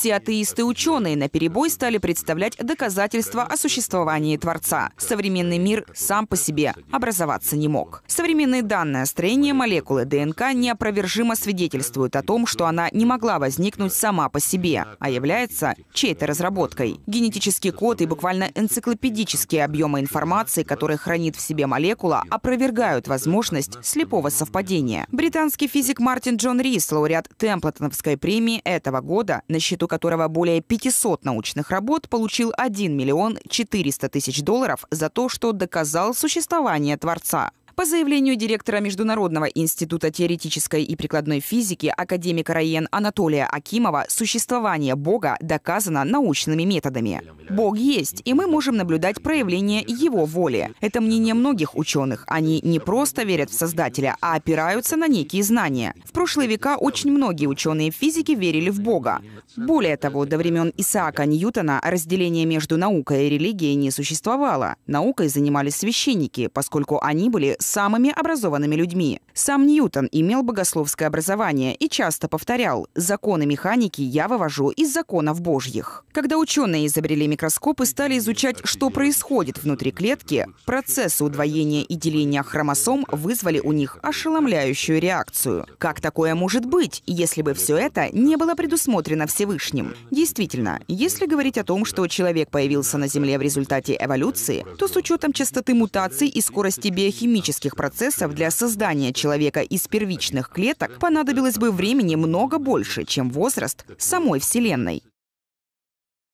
Все атеисты-ученые на перебой стали представлять доказательства о существовании Творца. Современный мир сам по себе образоваться не мог. Современные данные о строении молекулы ДНК неопровержимо свидетельствуют о том, что она не могла возникнуть сама по себе, а является чьей-то разработкой. Генетический код и буквально энциклопедические объемы информации, которые хранит в себе молекула, опровергают возможность слепого совпадения. Британский физик Мартин Джон Рис, лауреат Темплтоновской премии этого года, на счету которого более 500 научных работ, получил 1 миллион 400 тысяч долларов за то, что доказал существование Творца. По заявлению директора Международного института теоретической и прикладной физики академика Раен Анатолия Акимова, существование Бога доказано научными методами. Бог есть, и мы можем наблюдать проявление его воли. Это мнение многих ученых. Они не просто верят в Создателя, а опираются на некие знания. В прошлые века очень многие ученые физики верили в Бога. Более того, до времен Исаака Ньютона разделение между наукой и религией не существовало. Наукой занимались священники, поскольку они были самыми образованными людьми. Сам Ньютон имел богословское образование и часто повторял «законы механики я вывожу из законов божьих». Когда ученые изобрели микроскоп и стали изучать, что происходит внутри клетки, процессы удвоения и деления хромосом вызвали у них ошеломляющую реакцию. Как такое может быть, если бы все это не было предусмотрено Всевышним? Действительно, если говорить о том, что человек появился на Земле в результате эволюции, то с учетом частоты мутаций и скорости биохимических процессов для создания человека из первичных клеток понадобилось бы времени много больше, чем возраст самой Вселенной.